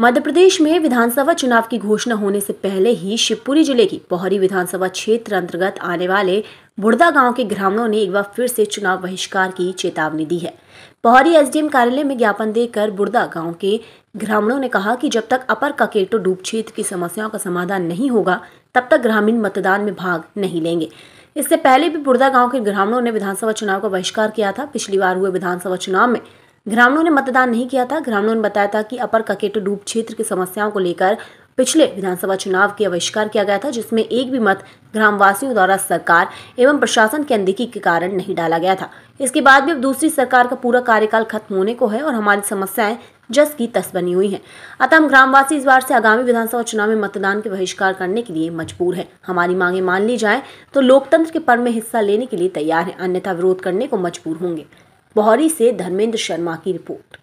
मध्य प्रदेश में विधानसभा चुनाव की घोषणा होने से पहले ही शिवपुरी जिले की पोहरी विधानसभा क्षेत्र अंतर्गत आने वाले बुड़दा गांव के ग्रामीणों ने एक बार फिर से चुनाव बहिष्कार की चेतावनी दी है पोहरी एसडीएम कार्यालय में ज्ञापन देकर बुड़दा गांव के ग्रामीणों ने कहा कि जब तक अपर ककेटो डूब क्षेत्र की समस्याओं का समाधान नहीं होगा तब तक ग्रामीण मतदान में भाग नहीं लेंगे इससे पहले भी बुड़दा गांव के ग्रामीणों ने विधानसभा चुनाव का बहिष्कार किया था पिछली बार हुए विधानसभा चुनाव में ग्रामीणों ने मतदान नहीं किया था ग्रामीणों ने बताया था कि अपर ककेटो डूब क्षेत्र की समस्याओं को लेकर पिछले विधानसभा चुनाव के बहिष्कार किया गया था जिसमें एक भी मत ग्रामवासियों द्वारा सरकार एवं प्रशासन की अनदेखी के कारण नहीं डाला गया था इसके बाद भी अब दूसरी सरकार का पूरा कार्यकाल खत्म होने को है और हमारी समस्याएं जस की तस बनी हुई है अतः हम ग्रामवासी इस बार से आगामी विधानसभा चुनाव में मतदान के बहिष्कार करने के लिए मजबूर है हमारी मांगे मान ली जाए तो लोकतंत्र के पर्व में हिस्सा लेने के लिए तैयार है अन्यथा विरोध करने को मजबूर होंगे बहरी से धर्मेंद्र शर्मा की रिपोर्ट